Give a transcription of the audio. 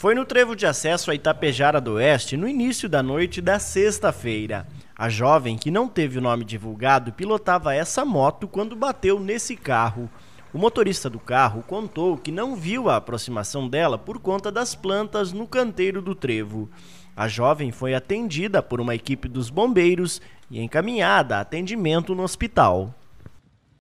Foi no trevo de acesso a Itapejara do Oeste no início da noite da sexta-feira. A jovem, que não teve o nome divulgado, pilotava essa moto quando bateu nesse carro. O motorista do carro contou que não viu a aproximação dela por conta das plantas no canteiro do trevo. A jovem foi atendida por uma equipe dos bombeiros e encaminhada a atendimento no hospital.